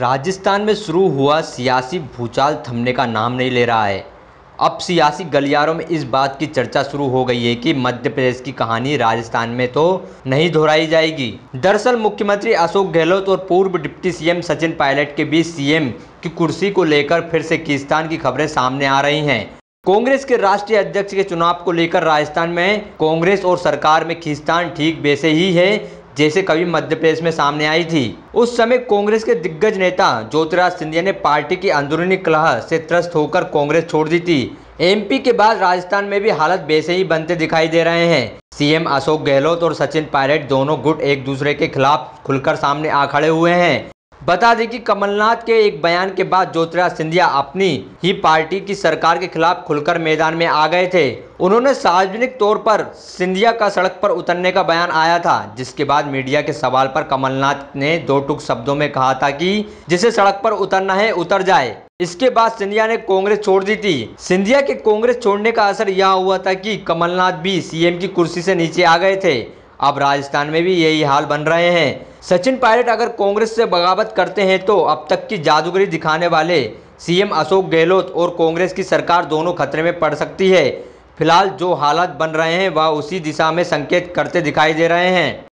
राजस्थान में शुरू हुआ सियासी भूचाल थमने का नाम नहीं ले रहा है अब सियासी गलियारों में इस बात की चर्चा शुरू हो गई है कि मध्य प्रदेश की कहानी राजस्थान में तो नहीं दोहराई जाएगी दरअसल मुख्यमंत्री अशोक गहलोत और पूर्व डिप्टी सीएम सचिन पायलट के बीच सीएम की कुर्सी को लेकर फिर से किस्तान की खबरें सामने आ रही हैं कांग्रेस के राष्ट्रीय अध्यक्ष के चुनाव को लेकर राजस्थान में कांग्रेस और सरकार में खिस्तान ठीक वैसे ही है जैसे कभी मध्य प्रदेश में सामने आई थी उस समय कांग्रेस के दिग्गज नेता ज्योतिराज सिंधिया ने पार्टी की अंदरूनी कलह से त्रस्त होकर कांग्रेस छोड़ दी थी एमपी के बाद राजस्थान में भी हालत वैसे ही बनते दिखाई दे रहे हैं सीएम अशोक गहलोत और सचिन पायलट दोनों गुट एक दूसरे के खिलाफ खुलकर सामने आ खड़े हुए हैं बता दें कि कमलनाथ के एक बयान के बाद ज्योतिराज सिंधिया अपनी ही पार्टी की सरकार के खिलाफ खुलकर मैदान में आ गए थे उन्होंने सार्वजनिक तौर पर सिंधिया का सड़क पर उतरने का बयान आया था जिसके बाद मीडिया के सवाल पर कमलनाथ ने दो टुक शब्दों में कहा था कि जिसे सड़क पर उतरना है उतर जाए इसके बाद सिंधिया ने कांग्रेस छोड़ दी थी सिंधिया के कांग्रेस छोड़ने का असर यह हुआ था कि कमलनाथ भी सीएम की कुर्सी से नीचे आ गए थे अब राजस्थान में भी यही हाल बन रहे हैं सचिन पायलट अगर कांग्रेस से बगावत करते हैं तो अब तक की जादूगरी दिखाने वाले सीएम अशोक गहलोत और कांग्रेस की सरकार दोनों खतरे में पड़ सकती है फिलहाल जो हालात बन रहे हैं वह उसी दिशा में संकेत करते दिखाई दे रहे हैं